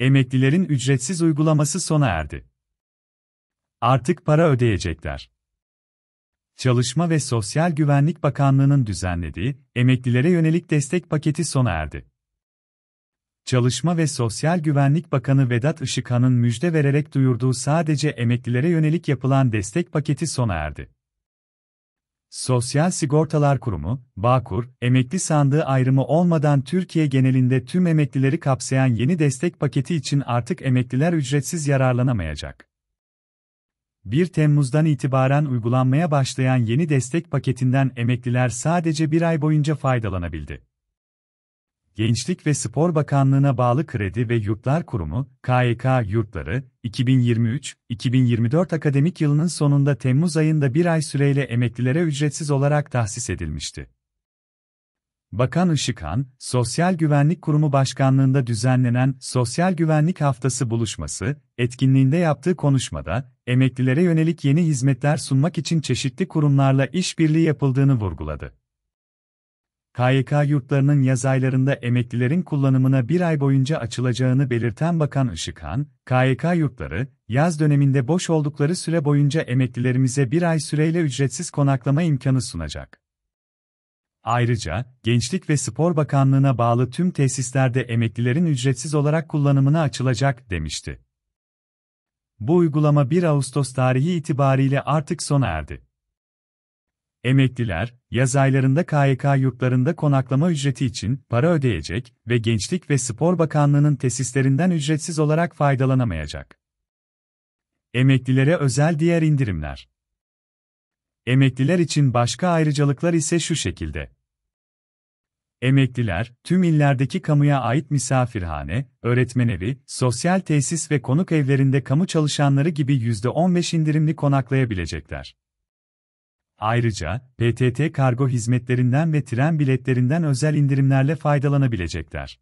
Emeklilerin ücretsiz uygulaması sona erdi. Artık para ödeyecekler. Çalışma ve Sosyal Güvenlik Bakanlığı'nın düzenlediği emeklilere yönelik destek paketi sona erdi. Çalışma ve Sosyal Güvenlik Bakanı Vedat Işıkhan'ın müjde vererek duyurduğu sadece emeklilere yönelik yapılan destek paketi sona erdi. Sosyal Sigortalar Kurumu, Bağkur, emekli sandığı ayrımı olmadan Türkiye genelinde tüm emeklileri kapsayan yeni destek paketi için artık emekliler ücretsiz yararlanamayacak. 1 Temmuz'dan itibaren uygulanmaya başlayan yeni destek paketinden emekliler sadece bir ay boyunca faydalanabildi. Gençlik ve Spor Bakanlığı'na bağlı Kredi ve Yurtlar Kurumu, KYK Yurtları, 2023-2024 akademik yılının sonunda Temmuz ayında bir ay süreyle emeklilere ücretsiz olarak tahsis edilmişti. Bakan Işıkhan, Sosyal Güvenlik Kurumu Başkanlığında düzenlenen Sosyal Güvenlik Haftası buluşması, etkinliğinde yaptığı konuşmada, emeklilere yönelik yeni hizmetler sunmak için çeşitli kurumlarla işbirliği yapıldığını vurguladı. KYK yurtlarının yaz aylarında emeklilerin kullanımına bir ay boyunca açılacağını belirten Bakan Işıkhan, KYK yurtları, yaz döneminde boş oldukları süre boyunca emeklilerimize bir ay süreyle ücretsiz konaklama imkanı sunacak. Ayrıca, Gençlik ve Spor Bakanlığı'na bağlı tüm tesislerde emeklilerin ücretsiz olarak kullanımına açılacak, demişti. Bu uygulama 1 Ağustos tarihi itibariyle artık sona erdi. Emekliler, yaz aylarında KYK yurtlarında konaklama ücreti için para ödeyecek ve Gençlik ve Spor Bakanlığı'nın tesislerinden ücretsiz olarak faydalanamayacak. Emeklilere özel diğer indirimler. Emekliler için başka ayrıcalıklar ise şu şekilde. Emekliler, tüm illerdeki kamuya ait misafirhane, öğretmen evi, sosyal tesis ve konuk evlerinde kamu çalışanları gibi %15 indirimli konaklayabilecekler. Ayrıca, PTT kargo hizmetlerinden ve tren biletlerinden özel indirimlerle faydalanabilecekler.